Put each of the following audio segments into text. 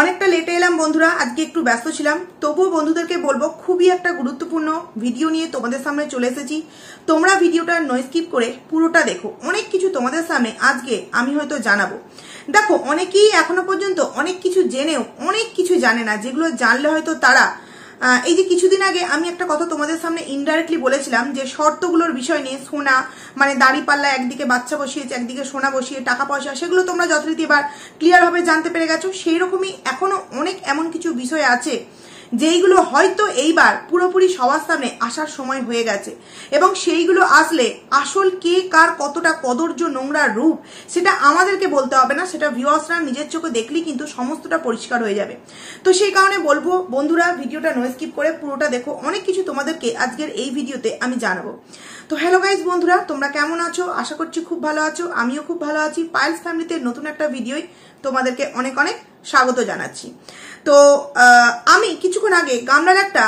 অনেকটা লেটে এলাম বন্ধুরা আজকে একটু ব্যস্ত ছিলাম তবুও বন্ধুদেরকে বলবো খুবই একটা গুরুত্বপূর্ণ ভিডিও নিয়ে তোমাদের সামনে চলে এসেছি তোমরা ভিডিওটা নয় স্কিপ করে পুরোটা দেখো অনেক কিছু তোমাদের সামনে আজকে আমি হয়তো জানাবো দেখো অনেকেই এখনো পর্যন্ত অনেক কিছু জেনেও অনেক কিছু জানে না যেগুলো জানলে হয়তো তারা এই যে কিছুদিন আগে আমি একটা কথা তোমাদের সামনে ইনডাইরেক্টলি বলেছিলাম যে শর্তগুলোর বিষয় নিয়ে সোনা মানে পাল্লা একদিকে বাচ্চা বসিয়েছে একদিকে সোনা বসিয়ে টাকা পয়সা সেগুলো তোমরা যথারীতি এবার ক্লিয়ারভাবে জানতে পেরে গেছো সেই রকমই এখনও অনেক এমন কিছু বিষয় আছে যেইগুলো হয়তো এইবার পুরোপুরি সবার সামনে আসার সময় হয়ে গেছে এবং সেইগুলো আসলে আসল কে কার কতটা কদর্য নোংরা রূপ সেটা আমাদেরকে বলতে হবে না সেটা ভিউয়ার্সরা নিজের চোখে দেখলেই কিন্তু সমস্তটা পরিষ্কার হয়ে যাবে তো সেই কারণে বলবো বন্ধুরা ভিডিওটা নো স্কিপ করে পুরোটা দেখো অনেক কিছু তোমাদেরকে আজকের এই ভিডিওতে আমি জানাবো তো হ্যালো গাইজ বন্ধুরা তোমরা কেমন আছো আশা করছি খুব ভালো আছো আমিও খুব ভালো আছি পায়েলস ফ্যামিলিতে নতুন একটা ভিডিওই তোমাদেরকে অনেক অনেক স্বাগত জানাচ্ছি তো আমি কিছুক্ষণ আগে গামলার একটা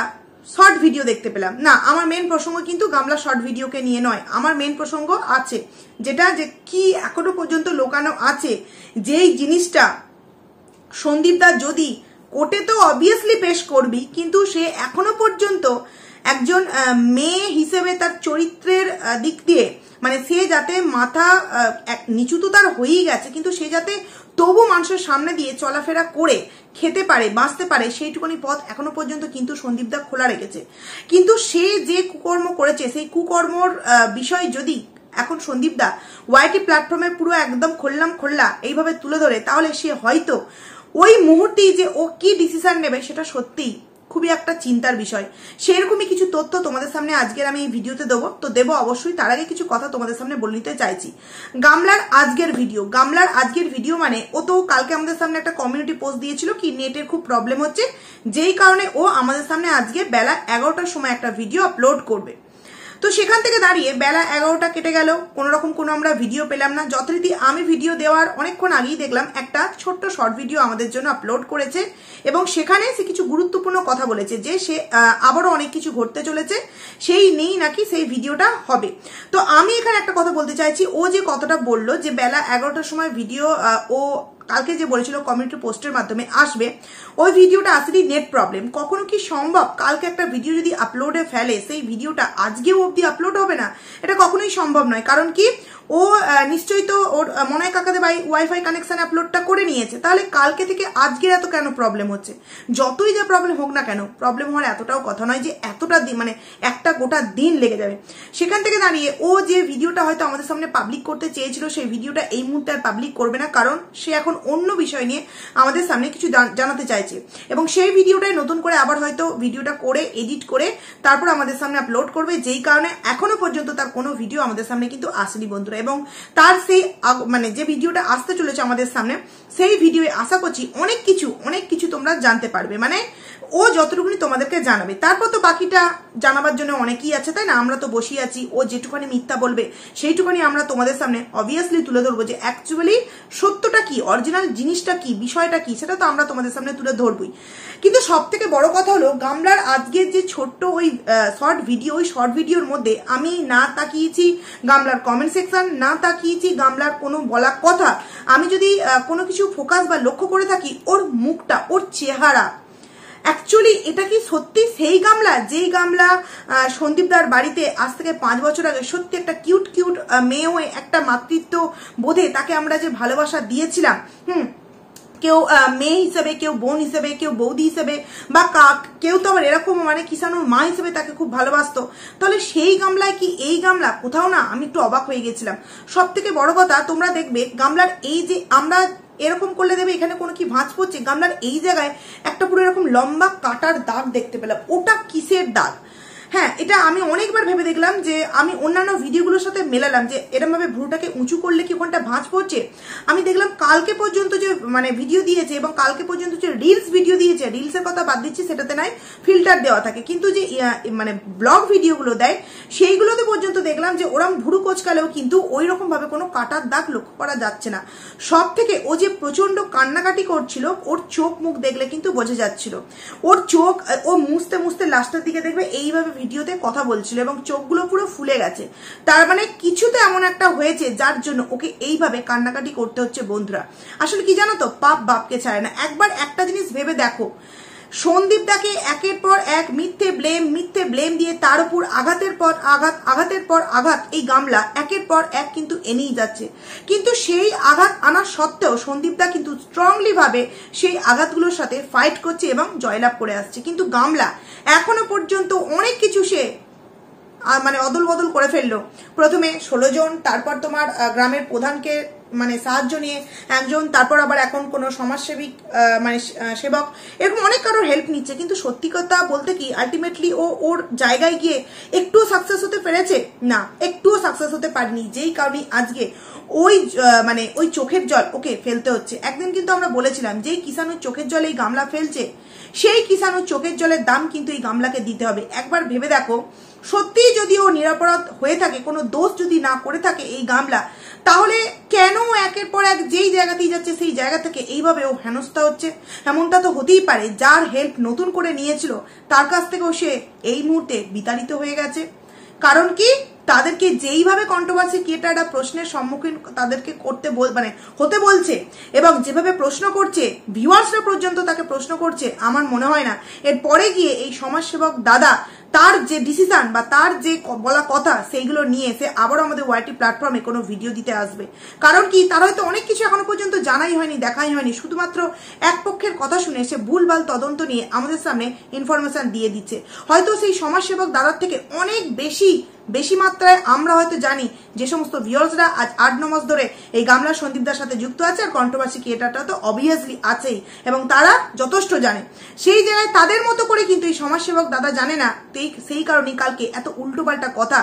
শর্ট ভিডিও দেখতে পেলাম না আমার মেন প্রসঙ্গ কিন্তু গামলা শর্ট ভিডিওকে নিয়ে নয় আমার মেন প্রসঙ্গ আছে যেটা যে কি এখনো পর্যন্ত লোকানো আছে যেই জিনিসটা সন্দীপদা যদি কোর্টে তো অবভিয়াসলি পেশ করবি কিন্তু সে এখনো পর্যন্ত একজন মেয়ে হিসেবে তার চরিত্রের দিক দিয়ে মানে সে যাতে মাথা নিচু তো তার হয়েই গেছে কিন্তু সে যাতে তবু মানুষের সামনে দিয়ে চলাফেরা করে খেতে পারে বাঁচতে পারে সেইটুকুনি পথ এখনো পর্যন্ত কিন্তু সন্দীপদা খোলা রেখেছে কিন্তু সে যে কুকর্ম করেছে সেই কুকর্মর বিষয় যদি এখন সন্দীপদা ওয়াইটি প্ল্যাটফর্মে পুরো একদম খোল্লাম খোল্লা এইভাবে তুলে ধরে তাহলে সে হয়তো ওই মুহূর্তেই যে ও কি ডিসিশন নেবে সেটা সত্যিই খুবই একটা চিন্তার বিষয় সেরকমই কিছু তথ্য তোমাদের সামনে আজকের আমি এই ভিডিওতে দেবো তো দেবো অবশ্যই তার আগে কিছু কথা তোমাদের সামনে বলে নিতে চাইছি গামলার আজকের ভিডিও গামলার আজকের ভিডিও মানে ও তো কালকে আমাদের সামনে একটা কমিউনিটি পোস্ট দিয়েছিল কি নেটের খুব প্রবলেম হচ্ছে যেই কারণে ও আমাদের সামনে আজকে বেলা এগারোটার সময় একটা ভিডিও আপলোড করবে তো সেখান থেকে দাঁড়িয়ে বেলা এগারোটা কেটে গেল কোনোরকম কোনো আমরা ভিডিও পেলাম না যথারীতি আমি ভিডিও দেওয়ার অনেকক্ষণ আগেই দেখলাম একটা ছোট্ট শর্ট ভিডিও আমাদের জন্য আপলোড করেছে এবং সেখানে সে কিছু গুরুত্বপূর্ণ কথা বলেছে যে সে আবারও অনেক কিছু ঘটতে চলেছে সেই নেই নাকি সেই ভিডিওটা হবে তো আমি এখানে একটা কথা বলতে চাইছি ও যে কথাটা বলল যে বেলা এগারোটার সময় ভিডিও ও কালকে যে বলেছিল কমিউনিটি পোস্টের মাধ্যমে আসবে ওই ভিডিওটা আসেনি নেট প্রবলেম কখনো কি সম্ভব কালকে একটা ভিডিও যদি আপলোডে ফেলে সেই ভিডিওটা আজকেও অবধি আপলোড হবে না এটা কখনোই সম্ভব নয় কারণ কি ও নিশ্চয়ই তো ওর মনে হয় কাকাদের ভাই ওয়াইফাই কানেকশান আপলোডটা করে নিয়েছে তাহলে কালকে থেকে আজকের এত কেন প্রবলেম হচ্ছে যতই যা প্রবলেম হোক না কেন প্রবলেম হওয়ার এতটাও কথা নয় যে এতটা দিন মানে একটা গোটা দিন লেগে যাবে সেখান থেকে দাঁড়িয়ে ও যে ভিডিওটা হয়তো আমাদের সামনে পাবলিক করতে চেয়েছিল সেই ভিডিওটা এই মুহূর্তে আর পাবলিক করবে না কারণ সে এখন এখন অন্য বিষয় নিয়ে আমাদের সামনে কিছু জানাতে চাইছে এবং সেই ভিডিওটাই নতুন করে আবার হয়তো ভিডিওটা করে এডিট করে তারপর আমাদের সামনে আপলোড করবে যেই কারণে এখনো পর্যন্ত তার কোনো ভিডিও আমাদের সামনে কিন্তু আসেনি বন্ধুরা এবং তার সেই মানে যে ভিডিওটা আসতে চলেছে আমাদের সামনে সেই ভিডিও আশা করছি অনেক কিছু অনেক কিছু তোমরা জানতে পারবে মানে ও যতটুকুনি তোমাদেরকে জানাবে তারপর তো বাকিটা জানাবার জন্য অনেকেই আছে তাই না আমরা তো বসে আছি ও যেটুখানি মিথ্যা বলবে সেইটুখানি আমরা তোমাদের সামনে অবভিয়াসলি তুলে ধরবো যে অ্যাকচুয়ালি সত্যটা কি অরিজিনাল জিনিসটা কি বিষয়টা কি সেটা তো আমরা তোমাদের সামনে তুলে ধরবই কিন্তু সব থেকে বড় কথা হলো গামলার আজকের যে ছোট্ট ওই শর্ট ভিডিও ওই শর্ট ভিডিওর মধ্যে আমি না তাকিয়েছি গামলার কমেন্ট সেকশন না তাকিয়েছি গামলার কোনো বলা কথা আমি যদি কোনো কিছু ফোকাস বা লক্ষ্য করে থাকি ওর মুখটা ওর চেহারা অ্যাকচুয়ালি এটা কি সত্যি সেই গামলা যেই গামলা সন্দীপদার বাড়িতে আজ থেকে পাঁচ বছর আগে সত্যি একটা কিউট কিউট মেয়ে হয়ে একটা মাতৃত্ব বোধে তাকে আমরা যে ভালোবাসা দিয়েছিলাম হুম কেউ মেয়ে হিসেবে কেউ বোন হিসেবে কেউ বৌদি হিসেবে বা কাক কেউ তো আবার এরকম মানে কিষানুর মা হিসেবে তাকে খুব ভালোবাসতো তাহলে সেই গামলায় কি এই গামলা কোথাও না আমি একটু অবাক হয়ে গেছিলাম সব থেকে বড় কথা তোমরা দেখবে গামলার এই যে আমরা এরকম করলে দেবে এখানে কোনো কি ভাঁজ পড়ছে গামলার এই জায়গায় একটা পুরো এরকম লম্বা কাটার দাগ দেখতে পেলাম ওটা কিসের দাগ হ্যাঁ এটা আমি অনেকবার ভেবে দেখলাম যে আমি অন্যান্য ভিডিওগুলোর সাথে মেলালাম যে এরমভাবে ভ্রুটাকে উঁচু করলে কি ওখানটা ভাঁজ পড়ছে আমি দেখলাম কালকে পর্যন্ত যে মানে ভিডিও দিয়েছে এবং কালকে পর্যন্ত যে রিলস ভিডিও দিয়েছে রিলসের কথা বাদ দিচ্ছি সেটাতে নাই ফিল্টার দেওয়া থাকে কিন্তু যে মানে ব্লগ ভিডিওগুলো দেয় সেইগুলোতে পর্যন্ত দেখলাম যে ওরম ভুরু কোচকালেও কিন্তু ওই রকমভাবে কোনো কাটার দাগ লক্ষ্য করা যাচ্ছে না সব থেকে ও যে প্রচন্ড কান্নাকাটি করছিল ওর চোখ মুখ দেখলে কিন্তু বোঝা যাচ্ছিল ওর চোখ ও মুছতে মুছতে লাস্টের দিকে দেখবে এইভাবে ভিডিওতে কথা বলছিল এবং চোখগুলো পুরো ফুলে গেছে তার মানে কিছু তো এমন একটা হয়েছে যার জন্য ওকে এইভাবে কান্নাকাটি করতে হচ্ছে বন্ধুরা আসলে কি জানো তো পাপ বাপকে ছাড়ে না একবার একটা জিনিস ভেবে দেখো সন্দীপ দাকে একের পর এক মিথ্যে ব্লেম মিথ্যে ব্লেম দিয়ে তার উপর আঘাতের পর আঘাত আঘাতের পর আঘাত এই গামলা একের পর এক কিন্তু এনেই যাচ্ছে কিন্তু সেই আঘাত আনা সত্ত্বেও সন্দীপ দা কিন্তু স্ট্রংলিভাবে সেই আঘাতগুলোর সাথে ফাইট করছে এবং জয়লাভ করে আসছে কিন্তু গামলা এখনো পর্যন্ত অনেক কিছু সে মানে অদল বদল করে ফেললো প্রথমে ষোলো জন তারপর তোমার গ্রামের প্রধানকে মানে সাহায্য নিয়ে একজন তারপর আবার এখন কোনো সমাজসেবিক মানে সেবক এরকম অনেক কারোর হেল্প নিচ্ছে কিন্তু সত্যি কথা বলতে কি আলটিমেটলি ও ওর জায়গায় গিয়ে একটুও সাকসেস হতে পেরেছে না একটুও সাকসেস হতে পারেনি যেই কারণে আজকে ওই মানে ওই চোখের জল ওকে ফেলতে হচ্ছে একদিন কিন্তু আমরা বলেছিলাম যেই কিষানুর চোখের জল এই গামলা ফেলছে সেই কিষানুর চোখের জলের দাম কিন্তু এই গামলাকে দিতে হবে একবার ভেবে দেখো সত্যিই যদি ও নিরাপরাধ হয়ে থাকে কোনো দোষ যদি না করে থাকে এই গামলা তাহলে কেন একের পর এক যেই জায়গাতেই যাচ্ছে সেই জায়গা থেকে এইভাবে ও হেনস্থা হচ্ছে এমনটা তো হতেই পারে যার হেল্প নতুন করে নিয়েছিল তার কাছ থেকেও সে এই মুহূর্তে বিতাড়িত হয়ে গেছে কারণ কি তাদেরকে যেইভাবে কন্ট্রোভার্সি ক্রিয়েটাররা প্রশ্নের সম্মুখীন তাদেরকে করতে বল মানে হতে বলছে এবং যেভাবে প্রশ্ন করছে ভিউয়ার্সরা পর্যন্ত তাকে প্রশ্ন করছে আমার মনে হয় না এরপরে গিয়ে এই সমাজসেবক দাদা তার যে ডিসিশন বা তার যে বলা কথা সেইগুলো নিয়ে এসে আবারও আমাদের ওয়াইটি প্ল্যাটফর্মে কোনো ভিডিও দিতে আসবে কারণ কি তার হয়তো অনেক কিছু এখনো পর্যন্ত জানাই হয়নি দেখাই হয়নি শুধুমাত্র এক পক্ষের কথা শুনে সে ভুলভাল তদন্ত নিয়ে আমাদের সামনে ইনফরমেশান দিয়ে দিচ্ছে হয়তো সেই সমাজসেবক দাদার থেকে অনেক বেশি বেশি মাত্রায় আমরা হয়তো জানি যে সমস্ত ভিওর্সরা আজ আট ন মাস ধরে এই গামলা সন্দীপদার সাথে যুক্ত আছে আর কন্ট্রোভার্সি ক্রিয়েটারটা তো অবভিয়াসলি আছেই এবং তারা যথেষ্ট জানে সেই জায়গায় তাদের মতো করে কিন্তু এই সমাজসেবক দাদা জানে না সেই সেই কারণে কালকে এত উল্টোপাল্টা কথা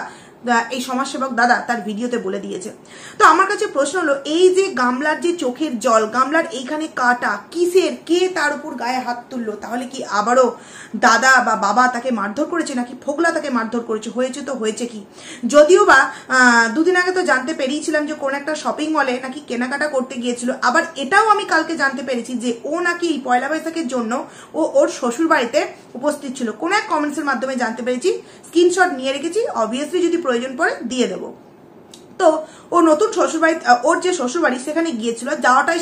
এই সমাজসেবক দাদা তার ভিডিওতে বলে দিয়েছে তো আমার কাছে প্রশ্ন হলো এই যে গামলার যে চোখের জল গামলার এইখানে কাটা কিসের কে তার উপর গায়ে হাত তুললো তাহলে কি আবারও দাদা বা বাবা তাকে মারধর করেছে নাকি ফোগলা তাকে মারধর করেছে হয়েছে তো হয়েছে কি যদিও বা দুদিন আগে তো জানতে পেরিয়েছিলাম যে কোন একটা শপিং মলে নাকি কেনাকাটা করতে গিয়েছিল আবার এটাও আমি কালকে জানতে পেরেছি যে ও নাকি এই পয়লা বৈশাখের জন্য ও ওর শ্বশুর বাড়িতে উপস্থিত ছিল কোন এক কমেন্টসের মাধ্যমে জানতে পেরেছি স্ক্রিনশট নিয়ে রেখেছি অবভিয়াসলি যদি প্রয়োজন পড়ে দিয়ে দেবো তো ও নতুন শ্বশুরবাড়ি ওর যে শ্বশুরবাড়ি সেখানে গিয়েছিল যাওয়াটাই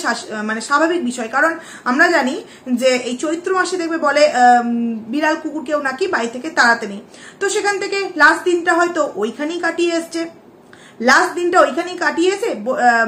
মানে স্বাভাবিক বিষয় কারণ আমরা জানি যে এই চৈত্র মাসে দেখবে বলে বিড়াল কুকুরকেও নাকি বাড়ি থেকে তাড়াতে নেই তো সেখান থেকে লাস্ট দিনটা হয়তো ওইখানেই কাটিয়ে এসছে লাস্ট দিনটা ওইখানেই কাটিয়েছে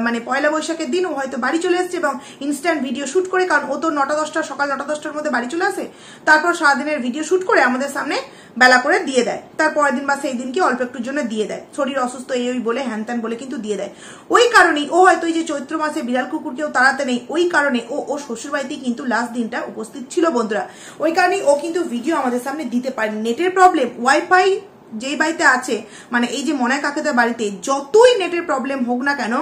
মানে পয়লা বৈশাখের দিন ও হয়তো বাড়ি চলে এসছে এবং ইনস্ট্যান্ট ভিডিও শ্যুট করে কারণ ও তো নটা দশটা সকাল নটা দশটার মধ্যে বাড়ি চলে আসে তারপর সারাদিনের ভিডিও শ্যুট করে আমাদের সামনে বেলা করে দিয়ে দেয় তার পরের দিন বা সেই দিনকে অল্প একটুর জন্য দিয়ে দেয় শরীর অসুস্থ এই ওই বলে হ্যান ত্যান বলে কিন্তু দিয়ে দেয় ওই কারণেই ও হয়তো এই যে চৈত্র মাসে বিড়াল কুকুরকেও তাড়াতে নেই ওই কারণে ও ও শ্বশুরবাড়িতেই কিন্তু লাস্ট দিনটা উপস্থিত ছিল বন্ধুরা ওই কারণেই ও কিন্তু ভিডিও আমাদের সামনে দিতে পারে নেটের প্রবলেম ওয়াইফাই যেই বাড়িতে আছে মানে এই যে মনায় কাকাদের বাড়িতে যতই নেটের প্রবলেম হোক না কেন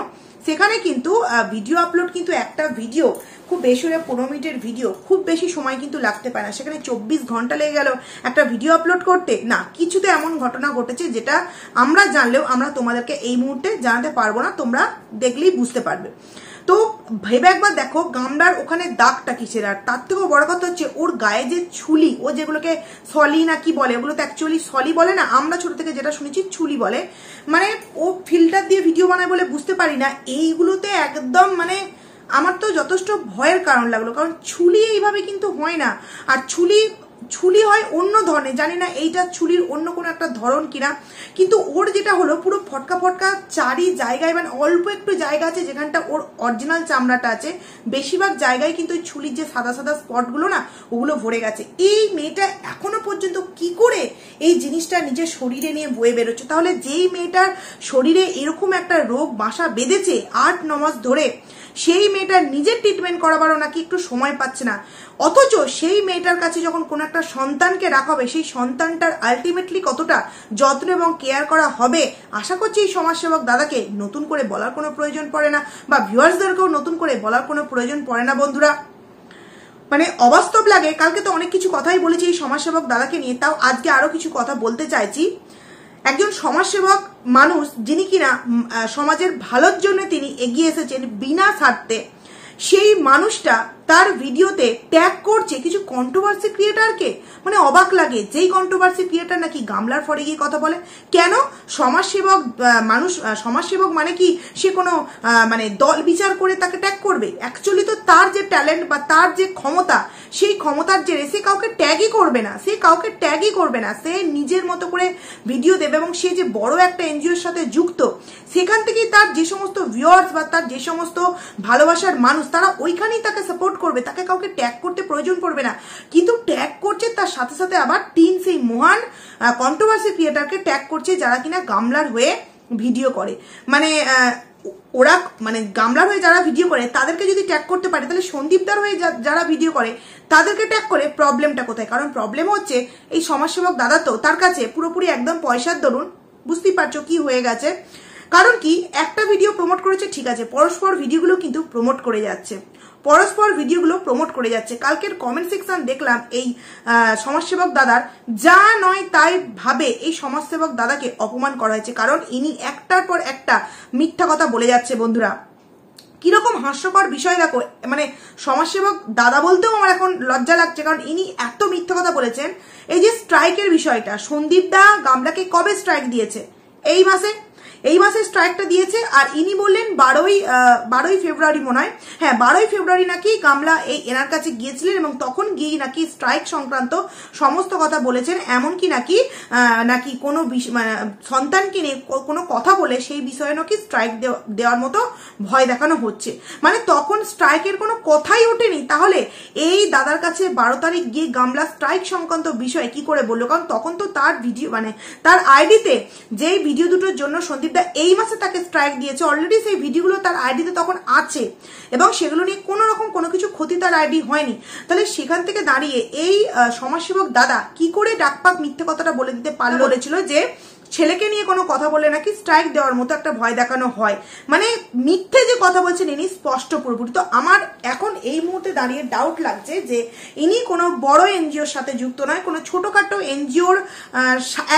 সেখানে কিন্তু ভিডিও আপলোড কিন্তু একটা ভিডিও খুব বেশি হলে পনেরো মিনিটের ভিডিও খুব বেশি সময় কিন্তু লাগতে পারে না সেখানে চব্বিশ ঘন্টা লেগে গেল একটা ভিডিও আপলোড করতে না কিছুতে এমন ঘটনা ঘটেছে যেটা আমরা জানলেও আমরা তোমাদেরকে এই মুহূর্তে জানাতে পারবো না তোমরা দেখলেই বুঝতে পারবে ভেবে একবার দেখো গামলার ওখানে দাগটা কিসের আর তার থেকেও বড় কথা হচ্ছে ওর গায়ে যে ছুলি ও যেগুলোকে সলি না কি বলে ওগুলো তো অ্যাকচুয়ালি সলি বলে না আমরা ছোট থেকে যেটা শুনেছি ছুলি বলে মানে ও ফিল্টার দিয়ে ভিডিও বানায় বলে বুঝতে পারি না এইগুলোতে একদম মানে আমার তো যথেষ্ট ভয়ের কারণ লাগলো কারণ ছুলি এইভাবে কিন্তু হয় না আর ছুলি ছুলি হয় অন্য ধরনের জানি না এইটা ছুলির অন্য কোনো একটা ধরন কিনা কিন্তু ওর যেটা হলো পুরো ফটকা ফটকা চারি জায়গায় মানে অল্প একটু জায়গা আছে যেখানটা ওর অরিজিনাল চামড়াটা আছে বেশিরভাগ জায়গায় কিন্তু ওই ছুলির যে সাদা সাদা স্পটগুলো না ওগুলো ভরে গেছে এই মেয়েটা এখনো পর্যন্ত কি করে এই জিনিসটা নিজের শরীরে নিয়ে বয়ে বেরোচ্ছে তাহলে যেই মেয়েটার শরীরে এরকম একটা রোগ বাসা বেঁধেছে আট নমাস ধরে সেই মেয়েটার নিজের ট্রিটমেন্ট করাবারও নাকি একটু সময় পাচ্ছে না অথচ সেই মেয়েটার কাছে যখন কোনো একটা সন্তানকে রাখা হবে সেই সন্তানটার আলটিমেটলি কতটা যত্ন এবং কেয়ার করা হবে আশা করছি এই সমাজসেবক দাদাকে নতুন করে বলার কোনো প্রয়োজন পড়ে না বা ভিউয়ার্সদেরকেও নতুন করে বলার কোনো প্রয়োজন পড়ে না বন্ধুরা মানে অবাস্তব লাগে কালকে তো অনেক কিছু কথাই বলেছি এই সমাজসেবক দাদাকে নিয়ে তাও আজকে আরও কিছু কথা বলতে চাইছি একজন সমাজসেবক মানুষ যিনি কিনা সমাজের ভালোর জন্য তিনি এগিয়ে এসেছেন বিনা স্বার্থে সেই মানুষটা তার ভিডিওতে ট্যাগ করছে কিছু কন্ট্রোভার্সি ক্রিয়েটারকে মানে অবাক লাগে যেই কন্ট্রোভার্সি ক্রিয়েটার নাকি গামলার ফরে গিয়ে কথা বলে কেন সমাজসেবক মানুষ সমাজসেবক মানে কি সে কোনো মানে দল বিচার করে তাকে ট্যাগ করবে অ্যাকচুয়ালি তো তার যে ট্যালেন্ট বা তার যে ক্ষমতা সেই ক্ষমতার জেরে সে কাউকে ট্যাগই করবে না সে কাউকে ট্যাগই করবে না সে নিজের মতো করে ভিডিও দেবে এবং সে যে বড় একটা এনজিওর সাথে যুক্ত সেখান থেকেই তার যে সমস্ত ভিউয়ার্স বা তার যে সমস্ত ভালোবাসার মানুষ তারা ওইখানেই তাকে সাপোর্ট করবে তাকে কাউকে ট্যাগ করতে প্রয়োজন পড়বে না কিন্তু ট্যাগ করছে তার সাথে সাথে আবার তিন সেই মহান কন্ট্রোভার্সি ক্রিয়েটারকে ট্যাগ করছে যারা কিনা গামলার হয়ে ভিডিও করে মানে ওরা মানে গামলার হয়ে যারা ভিডিও করে তাদেরকে যদি ট্যাগ করতে পারে তাহলে সন্দীপদার হয়ে যারা ভিডিও করে তাদেরকে ট্যাগ করে প্রবলেমটা কোথায় কারণ প্রবলেম হচ্ছে এই সমাজসেবক দাদা তো তার কাছে পুরোপুরি একদম পয়সার দরুন বুঝতেই পারছো কি হয়ে গেছে কারণ কি একটা ভিডিও প্রমোট করেছে ঠিক আছে পরস্পর ভিডিওগুলো কিন্তু প্রমোট করে যাচ্ছে পরস্পর ভিডিওগুলো প্রমোট করে যাচ্ছে কালকের কমেন্ট সেকশন দেখলাম এই সমাজসেবক দাদার যা নয় তাই ভাবে এই সমাজসেবক দাদাকে অপমান করা হয়েছে কারণ ইনি একটার পর একটা মিথ্যা কথা বলে যাচ্ছে বন্ধুরা কিরকম হাস্যকর বিষয় দেখো মানে সমাজসেবক দাদা বলতেও আমার এখন লজ্জা লাগছে কারণ ইনি এত মিথ্যা কথা বলেছেন এই যে স্ট্রাইকের বিষয়টা সন্দীপ দা গামলাকে কবে স্ট্রাইক দিয়েছে এই মাসে এই মাসে স্ট্রাইকটা দিয়েছে আর ইনি বললেন বারোই বারোই ফেব্রুয়ারি মনে হয় হ্যাঁ বারোই ফেব্রুয়ারি নাকি কামলা এই এনার কাছে গিয়েছিলেন এবং তখন গিয়েই নাকি স্ট্রাইক সংক্রান্ত সমস্ত কথা বলেছেন এমনকি নাকি নাকি কোনো মানে সন্তানকে নিয়ে কোনো কথা বলে সেই বিষয়ে নাকি স্ট্রাইক দেওয়ার মতো ভয় দেখানো হচ্ছে মানে তখন স্ট্রাইকের কোনো কথাই ওঠেনি তাহলে এই দাদার কাছে বারো তারিখ গিয়ে গামলা স্ট্রাইক সংক্রান্ত বিষয়ে কি করে বললো কারণ তখন তো তার ভিডিও মানে তার আইডিতে যেই ভিডিও দুটোর জন্য সন্দীপ প্রদীপদা এই মাসে তাকে স্ট্রাইক দিয়েছে অলরেডি সেই ভিডিওগুলো তার আইডিতে তখন আছে এবং সেগুলো নিয়ে কোনো রকম কোনো কিছু ক্ষতি তার আইডি হয়নি তাহলে সেখান থেকে দাঁড়িয়ে এই সমাজসেবক দাদা কি করে ডাকপাক মিথ্যে কথাটা বলে দিতে পারলো বলেছিল যে ছেলেকে নিয়ে কোনো কথা বলে নাকি স্ট্রাইক দেওয়ার মতো একটা ভয় দেখানো হয় মানে মিথ্যে যে কথা বলছেন ইনি স্পষ্ট পুরোপুরি তো আমার এখন এই মুহূর্তে দাঁড়িয়ে ডাউট লাগছে যে ইনি কোনো বড় এনজিওর সাথে যুক্ত নয় কোনো ছোটোখাটো এনজিওর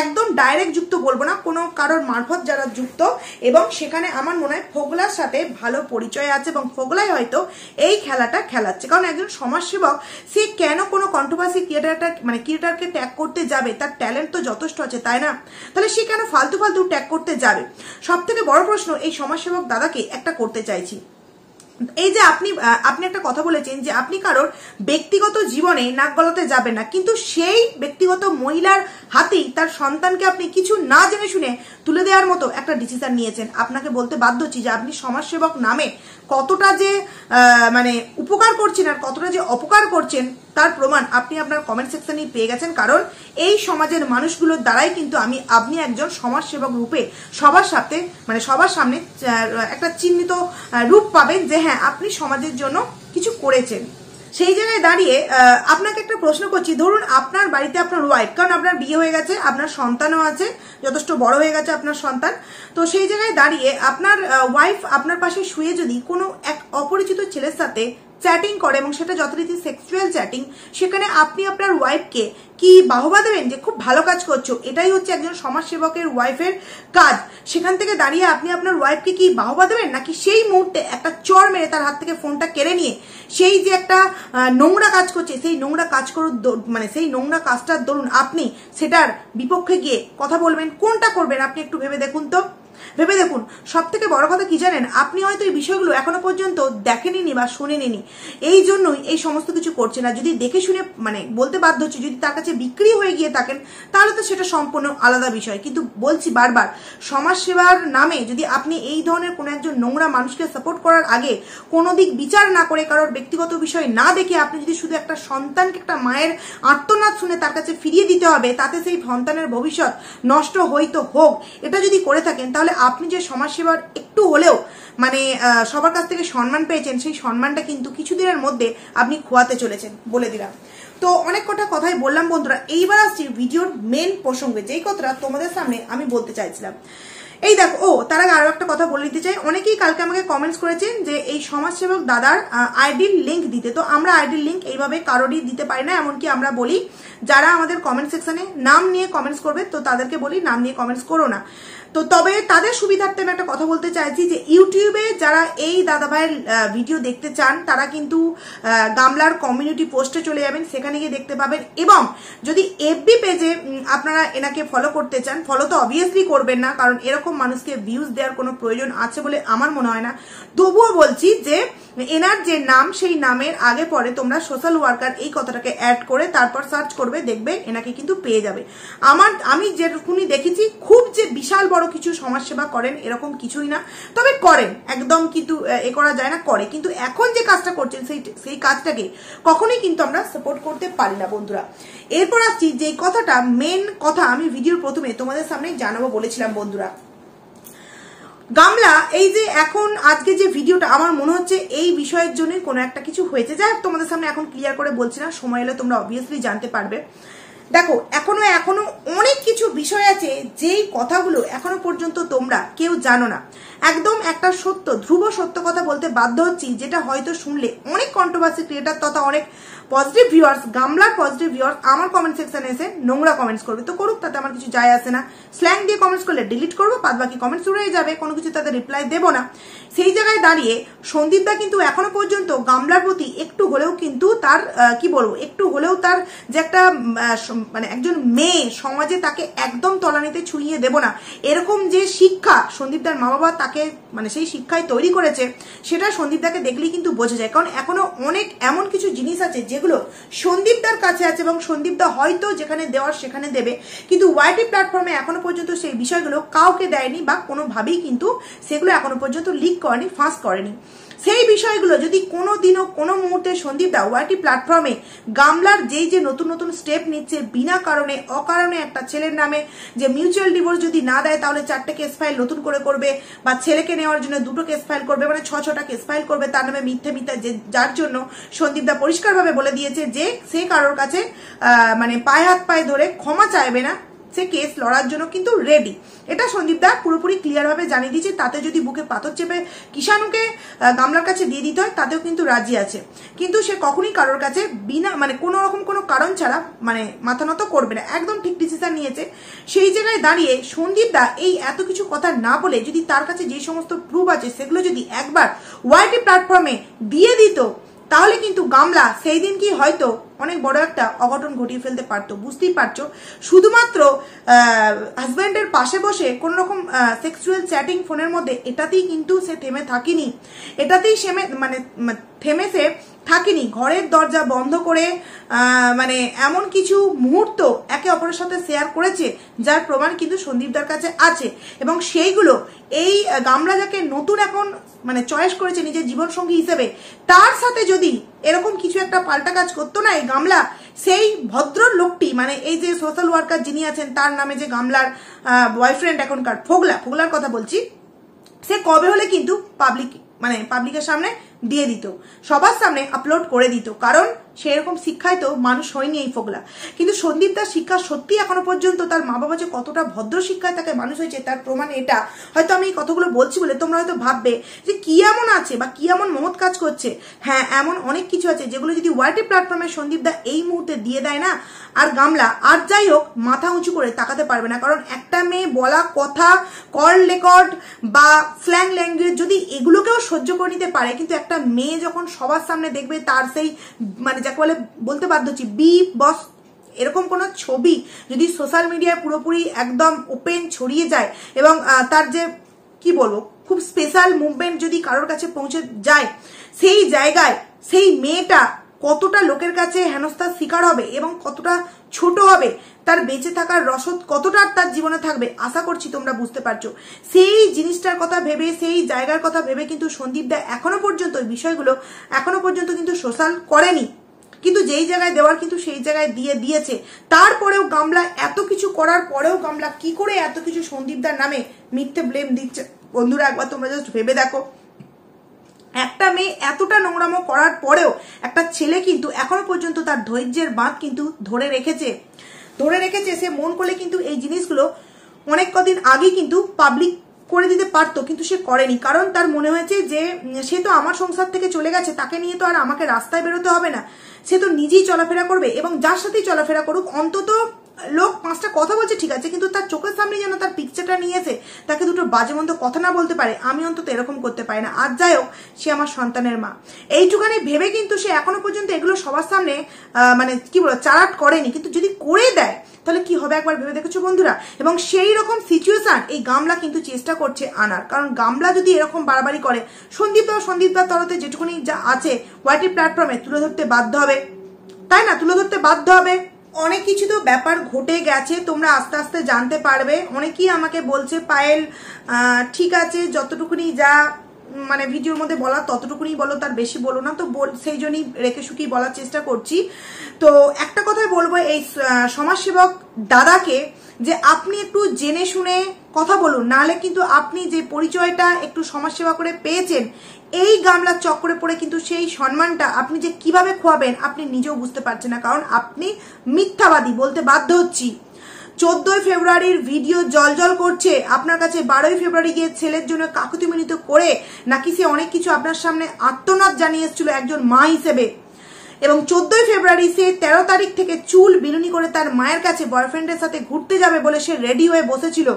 একদম ডাইরেক্ট যুক্ত বলবো না কোনো কারোর মারফত যারা যুক্ত এবং সেখানে আমার মনে হয় ফোগলার সাথে ভালো পরিচয় আছে এবং ফোগলাই হয়তো এই খেলাটা খেলাচ্ছে কারণ একজন সমাজসেবক সে কেন কোনো কন্ট্রোভার্সি ক্রিয়েটারটা মানে ক্রিয়েটারকে ট্যাগ করতে যাবে তার ট্যালেন্ট তো যথেষ্ট আছে তাই না তাহলে সে সে কেন ফালতু ফালতু ট্যাগ করতে যাবে সব থেকে বড় প্রশ্ন এই সমাজসেবক দাদাকে একটা করতে চাইছি এই যে আপনি আপনি একটা কথা বলেছেন যে আপনি কারোর ব্যক্তিগত জীবনে নাক গলাতে যাবেন না কিন্তু সেই ব্যক্তিগত মহিলার হাতেই তার সন্তানকে আপনি কিছু না জেনে শুনে তুলে দেওয়ার মতো একটা ডিসিশন নিয়েছেন আপনাকে বলতে বাধ্য হচ্ছি যে আপনি সমাজসেবক নামে কতটা যে মানে উপকার করছেন আর কতটা যে অপকার করছেন তার প্রমাণ আপনি আপনার কমেন্ট সেকশনেই পেয়ে গেছেন কারণ এই সমাজের মানুষগুলোর দ্বারাই কিন্তু আমি আপনি একজন সমাজসেবক রূপে সবার সাথে মানে সবার সামনে একটা চিহ্নিত রূপ পাবেন যে হ্যাঁ হ্যাঁ আপনি সমাজের জন্য কিছু করেছেন সেই জায়গায় দাঁড়িয়ে আপনাকে একটা প্রশ্ন করছি ধরুন আপনার বাড়িতে আপনার ওয়াইফ কারণ আপনার বিয়ে হয়ে গেছে আপনার সন্তানও আছে যথেষ্ট বড় হয়ে গেছে আপনার সন্তান তো সেই জায়গায় দাঁড়িয়ে আপনার ওয়াইফ আপনার পাশে শুয়ে যদি কোনো এক অপরিচিত ছেলের সাথে চ্যাটিং করে এবং সেটা যথারীতি সেক্সুয়াল চ্যাটিং সেখানে আপনি আপনার ওয়াইফকে কি বাহবা দেবেন যে খুব ভালো কাজ করছো এটাই হচ্ছে একজন সমাজসেবকের ওয়াইফের কাজ সেখান থেকে দাঁড়িয়ে আপনি আপনার ওয়াইফকে কি বাহবা দেবেন নাকি সেই মুহূর্তে একটা চর মেরে তার হাত থেকে ফোনটা কেড়ে নিয়ে সেই যে একটা নোংরা কাজ করছে সেই নোংরা কাজ করুন মানে সেই নোংরা কাজটার দরুন আপনি সেটার বিপক্ষে গিয়ে কথা বলবেন কোনটা করবেন আপনি একটু ভেবে দেখুন তো ভেবে দেখুন সব থেকে বড় কথা কি জানেন আপনি হয়তো এই বিষয়গুলো এখনো পর্যন্ত দেখেনি বা শুনেনি এই জন্যই এই সমস্ত কিছু করছে না যদি দেখে শুনে মানে বলতে বাধ্য হচ্ছে যদি তার কাছে বিক্রি হয়ে গিয়ে থাকেন তাহলে তো সেটা সম্পূর্ণ আলাদা বিষয় কিন্তু বলছি বারবার সমাজসেবার নামে যদি আপনি এই ধরনের কোনো একজন নোংরা মানুষকে সাপোর্ট করার আগে কোনো দিক বিচার না করে কারোর ব্যক্তিগত বিষয় না দেখে আপনি যদি শুধু একটা সন্তানকে একটা মায়ের আত্মনাদ শুনে তার কাছে ফিরিয়ে দিতে হবে তাতে সেই সন্তানের ভবিষ্যৎ নষ্ট হইতো হোক এটা যদি করে থাকেন তা তাহলে আপনি যে সমাজসেবার একটু হলেও মানে সবার কাছ থেকে সম্মান পেয়েছেন সেই সম্মানটা কিন্তু কিছুদিনের মধ্যে আপনি খোয়াতে চলেছেন বলে দিলাম তো অনেক কটা কথাই বললাম বন্ধুরা এইবার আসছি ভিডিওর মেন প্রসঙ্গে যেই কথাটা তোমাদের সামনে আমি বলতে চাইছিলাম এই দেখো ও তার আগে আরো একটা কথা বলে দিতে চাই অনেকেই কালকে আমাকে কমেন্টস করেছেন যে এই সমাজসেবক দাদার আইডির লিঙ্ক দিতে তো আমরা আইডির লিঙ্ক এইভাবে কারোরই দিতে পারি না এমনকি আমরা বলি যারা আমাদের কমেন্ট সেকশনে নাম নিয়ে কমেন্টস করবে তো তাদেরকে বলি নাম নিয়ে কমেন্টস করো না তো তবে তাদের সুবিধার্থে আমি একটা কথা বলতে চাইছি যে ইউটিউবে যারা এই দাদাভাইয়ের ভিডিও দেখতে চান তারা কিন্তু গামলার কমিউনিটি পোস্টে চলে যাবেন সেখানে গিয়ে দেখতে পাবেন এবং যদি এফবি পেজে আপনারা এনাকে ফলো করতে চান ফলো তো অবভিয়াসলি করবেন না কারণ এরকম মানুষকে ভিউজ দেওয়ার কোনো প্রয়োজন আছে বলে আমার মনে হয় না তবুও বলছি যে এনার যে নাম সেই নামের আগে পরে তোমরা সোশ্যাল ওয়ার্কার এই কথাটাকে অ্যাড করে তারপর সার্চ করবে দেখবে এনাকে কিন্তু পেয়ে যাবে আমার আমি যেরকমই দেখেছি খুব যে বিশাল বড় বড় কিছু সমাজসেবা করেন এরকম কিছুই না তবে করেন একদম কিন্তু এ করা যায় না করে কিন্তু এখন যে কাজটা করছেন সেই সেই কাজটাকে কখনোই কিন্তু আমরা সাপোর্ট করতে পারি না বন্ধুরা এরপর আসছি যে কথাটা মেন কথা আমি ভিডিওর প্রথমে তোমাদের সামনে জানাবো বলেছিলাম বন্ধুরা গামলা এই যে এখন আজকে যে ভিডিওটা আমার মনে হচ্ছে এই বিষয়ের জন্য কোনো একটা কিছু হয়েছে যাই তোমাদের সামনে এখন ক্লিয়ার করে বলছি না সময় এলে তোমরা অবভিয়াসলি জানতে পারবে দেখো এখনো এখনো অনেক কিছু বিষয় আছে যেই কথাগুলো এখনো পর্যন্ত তোমরা কেউ জানো না একদম একটা সত্য ধ্রুব সত্য কথা বলতে বাধ্য হচ্ছি যেটা হয়তো শুনলে অনেক কন্ট্রোভার্সি ক্রিয়েটার তথা অনেক পজিটিভ ভিউয়ার্স গামলার পজিটিভ ভিউয়ার্স আমার কমেন্ট সেকশনে এসে নোংরা কমেন্টস করবে তো করুক তাতে আমার কিছু যায় আসে না স্ল্যাং দিয়ে কমেন্টস করলে ডিলিট করবো বাদ বাকি কমেন্টস উড়ে যাবে কোনো কিছু তাদের রিপ্লাই দেবো না সেই জায়গায় দাঁড়িয়ে সন্দীপদা কিন্তু এখনো পর্যন্ত গামলার প্রতি একটু হলেও কিন্তু তার কি বলবো একটু হলেও তার যে একটা মানে একজন মেয়ে সমাজে তাকে একদম তলানিতে ছুঁয়ে দেবো না এরকম যে শিক্ষা সন্দীপদার মা বাবা তাকে তাকে মানে সেই শিক্ষায় তৈরি করেছে সেটা সন্দীপদাকে দেখলেই কিন্তু বোঝা যায় কারণ এখনো অনেক এমন কিছু জিনিস আছে যেগুলো সন্দীপদার কাছে আছে এবং সন্দীপদা হয়তো যেখানে দেওয়ার সেখানে দেবে কিন্তু ওয়াইটি প্ল্যাটফর্মে এখনো পর্যন্ত সেই বিষয়গুলো কাউকে দেয়নি বা কোনোভাবেই কিন্তু সেগুলো এখনো পর্যন্ত লিক করেনি ফাঁস করেনি সেই বিষয়গুলো যদি কোনো দিনও কোনো মুহূর্তে সন্দীপদা ওয়াইটি প্ল্যাটফর্মে গামলার যেই যে নতুন নতুন স্টেপ নিচ্ছে বিনা কারণে অকারণে একটা ছেলের নামে যে মিউচুয়াল ডিভোর্স যদি না দেয় তাহলে চারটে কেস ফাইল নতুন করে করবে বা ছেলেকে নেওয়ার জন্য দুটো কেস ফাইল করবে মানে ছ ছটা কেস ফাইল করবে তার নামে মিথ্যে মিথ্যা যে যার জন্য সন্দীপদা পরিষ্কারভাবে বলে দিয়েছে যে সে কারোর কাছে মানে পায়ে হাত পায়ে ধরে ক্ষমা চাইবে না সে কেস লড়ার জন্য কিন্তু রেডি এটা সন্দীপ দা পুরোপুরি ক্লিয়ারভাবে জানিয়ে দিয়েছে তাতে যদি বুকে পাথর চেপে কিষাণুকে গামলার কাছে দিয়ে দিতে হয় তাতেও কিন্তু রাজি আছে কিন্তু সে কখনই কারোর কাছে বিনা মানে কোনো রকম কোনো কারণ ছাড়া মানে মাথা নত করবে না একদম ঠিক ডিসিশন নিয়েছে সেই জায়গায় দাঁড়িয়ে সন্দীপ দা এই এত কিছু কথা না বলে যদি তার কাছে যে সমস্ত প্রুফ আছে সেগুলো যদি একবার ওয়াইটি প্ল্যাটফর্মে দিয়ে দিত তাহলে কিন্তু গামলা সেই দিন কি হয়তো অনেক বড় একটা অঘটন ঘটিয়ে ফেলতে পারতো বুঝতেই পারছো শুধুমাত্র হাজব্যান্ডের পাশে বসে কোনো রকম সেক্সুয়াল চ্যাটিং ফোনের মধ্যে এটাতেই কিন্তু সে থেমে থাকেনি এটাতেই সেমে মানে থেমে সে থাকিনি ঘরের দরজা বন্ধ করে মানে এমন কিছু মুহূর্ত একে অপরের সাথে শেয়ার করেছে যার প্রমাণ কিন্তু সন্দীপদার কাছে আছে এবং সেইগুলো এই গামলা যাকে নতুন এখন মানে চয়েস করেছে নিজের জীবনসঙ্গী হিসেবে তার সাথে যদি এরকম কিছু একটা পাল্টা কাজ করতো না এই গামলা সেই ভদ্র লোকটি মানে এই যে সোশ্যাল ওয়ার্কার যিনি আছেন তার নামে যে গামলার বয়ফ্রেন্ড এখনকার ফোগলা ফোগলার কথা বলছি সে কবে হলে কিন্তু পাবলিক মানে পাবলিকের সামনে দিয়ে দিত সবার সামনে আপলোড করে দিত কারণ সেরকম শিক্ষায় তো মানুষ হয়নি এই ফোগলা কিন্তু সন্দীপ তার শিক্ষা সত্যি এখনো পর্যন্ত তার মা বাবা যে কতটা ভদ্র শিক্ষায় তাকে মানুষ হয়েছে তার প্রমাণ এটা হয়তো আমি এই কথাগুলো বলছি বলে তোমরা হয়তো ভাববে যে কি এমন আছে বা কি এমন মহৎ কাজ করছে হ্যাঁ এমন অনেক কিছু আছে যেগুলো যদি ওয়ার্ল্ডে প্ল্যাটফর্মে সন্দীপ দা এই মুহূর্তে দিয়ে দেয় না আর গামলা আর যাই হোক মাথা উঁচু করে তাকাতে পারবে না কারণ একটা মেয়ে বলা কথা কল রেকর্ড বা স্ল্যাং ল্যাঙ্গুয়েজ যদি এগুলোকেও সহ্য করে নিতে পারে কিন্তু একটা মেয়ে যখন সবার সামনে দেখবে তার সেই মানে যাকে বলে বলতে বাধ্য হচ্ছি বি বস এরকম কোনো ছবি যদি সোশ্যাল মিডিয়ায় পুরোপুরি একদম ওপেন ছড়িয়ে যায় এবং তার যে কি বলবো খুব স্পেশাল মুভমেন্ট যদি কারোর কাছে পৌঁছে যায় সেই জায়গায় সেই মেয়েটা কতটা লোকের কাছে হেনস্থার শিকার হবে এবং কতটা ছোট হবে তার বেঁচে থাকার রসদ কতটা তার জীবনে থাকবে আশা করছি তোমরা বুঝতে পারছো সেই জিনিসটার কথা ভেবে সেই জায়গার কথা ভেবে কিন্তু সন্দীপ দা এখনো পর্যন্ত বিষয়গুলো এখনো পর্যন্ত কিন্তু সোশ্যাল করেনি কিন্তু যেই জায়গায় দেওয়ার কিন্তু সেই জায়গায় দিয়ে দিয়েছে তারপরেও গামলা এত কিছু করার পরেও গামলা কি করে এত কিছু সন্দীপদার নামে মিথ্যে ব্লেম দিচ্ছে বন্ধুরা একবার তোমরা জাস্ট ভেবে দেখো একটা মেয়ে এতটা নোংরামো করার পরেও একটা ছেলে কিন্তু এখনো পর্যন্ত তার ধৈর্যের বাঁধ কিন্তু ধরে রেখেছে ধরে রেখেছে সে মন করলে কিন্তু এই জিনিসগুলো অনেক কদিন আগে কিন্তু পাবলিক করে দিতে পারতো কিন্তু সে করেনি কারণ তার মনে হয়েছে যে সে তো আমার সংসার থেকে চলে গেছে তাকে নিয়ে তো আর আমাকে রাস্তায় বেরোতে হবে না সে তো নিজেই চলাফেরা করবে এবং যার সাথেই চলাফেরা করুক অন্তত লোক পাঁচটা কথা বলছে ঠিক আছে কিন্তু তার চোখের সামনে যেন তার পিকচারটা নিয়েছে তাকে দুটো বাজে মন্দ কথা না বলতে পারে আমি অন্তত এরকম করতে পারি না আর যাই হোক সে আমার সন্তানের মা এইটুকানি ভেবে কিন্তু সে এখনো পর্যন্ত এগুলো সবার সামনে মানে কি বলো চারাট করেনি কিন্তু যদি করে দেয় তাহলে কি হবে একবার ভেবে দেখেছো বন্ধুরা এবং সেই রকম সিচুয়েশন এই গামলা কিন্তু চেষ্টা করছে আনার কারণ গামলা যদি এরকম বাড়াবাড়ি করে সন্দীপ ও সন্দীপদার তরতে যেটুকুনি যা আছে ওয়াইটি প্ল্যাটফর্মে তুলে ধরতে বাধ্য হবে তাই না তুলে ধরতে বাধ্য হবে অনেক কিছু তো ব্যাপার ঘটে গেছে তোমরা আস্তে আস্তে জানতে পারবে অনেকেই আমাকে বলছে পায়েল ঠিক আছে যতটুকুনি যা মানে ভিডিওর মধ্যে বলা ততটুকুনি বলো তার বেশি বলো না তো সেই জন্যই রেখে শুকিয়ে বলার চেষ্টা করছি তো একটা কথাই বলবো এই সমাজসেবক দাদাকে যে আপনি একটু জেনে শুনে কথা বলুন নাহলে কিন্তু আপনি যে পরিচয়টা একটু সমাজসেবা করে পেয়েছেন এই গামলার চক্করে পড়ে কিন্তু সেই সম্মানটা আপনি যে কিভাবে খোয়াবেন আপনি নিজেও বুঝতে পারছেন না কারণ আপনি মিথ্যাবাদী বলতে বাধ্য হচ্ছি চোদ্দই ফেব্রুয়ারির ভিডিও জলজল করছে আপনার কাছে বারোই ফেব্রুয়ারি গিয়ে ছেলের জন্য কাকুতি মিলিত করে নাকি সে অনেক কিছু আপনার সামনে আত্মনাদ জানিয়ে একজন মা হিসেবে এবং চোদ্দই ফেব্রুয়ারি সে তেরো তারিখ থেকে চুল বিনুনি করে তার মায়ের কাছে বয়ফ্রেন্ডের সাথে ঘুরতে যাবে বলে সে রেডি হয়ে বসেছিল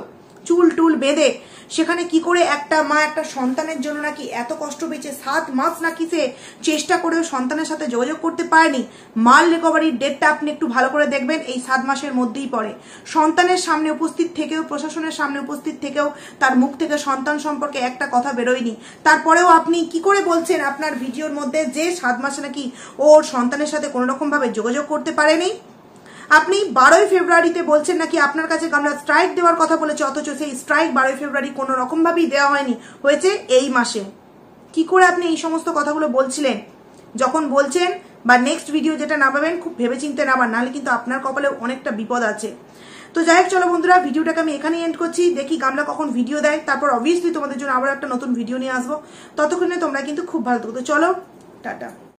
চুল টুল বেঁধে সেখানে কি করে একটা মা একটা সন্তানের জন্য নাকি এত কষ্ট পেয়েছে সাত মাস নাকি সে চেষ্টা করেও সন্তানের সাথে যোগাযোগ করতে পারেনি মাল রিকভারির ডেটটা আপনি একটু ভালো করে দেখবেন এই সাত মাসের মধ্যেই পড়ে সন্তানের সামনে উপস্থিত থেকেও প্রশাসনের সামনে উপস্থিত থেকেও তার মুখ থেকে সন্তান সম্পর্কে একটা কথা বেরোয়নি তারপরেও আপনি কি করে বলছেন আপনার ভিডিওর মধ্যে যে সাত মাসে নাকি ওর সন্তানের সাথে কোনোরকমভাবে যোগাযোগ করতে পারেনি আপনি বারোই ফেব্রুয়ারিতে বলছেন নাকি আপনার কাছে আমরা স্ট্রাইক দেওয়ার কথা বলেছি অথচ সেই স্ট্রাইক বারোই ফেব্রুয়ারি কোনো রকমভাবেই দেওয়া হয়নি হয়েছে এই মাসে কি করে আপনি এই সমস্ত কথাগুলো বলছিলেন যখন বলছেন বা নেক্সট ভিডিও যেটা নামাবেন খুব ভেবেচিন্তে নামান নাহলে কিন্তু আপনার কপালে অনেকটা বিপদ আছে তো যাই হোক চলো বন্ধুরা ভিডিওটাকে আমি এখানেই এন্ড করছি দেখি গামলা কখন ভিডিও দেয় তারপর অবভিয়াসলি তোমাদের জন্য আবার একটা নতুন ভিডিও নিয়ে আসবো ততক্ষণে তোমরা কিন্তু খুব ভালো থাকো চলো টাটা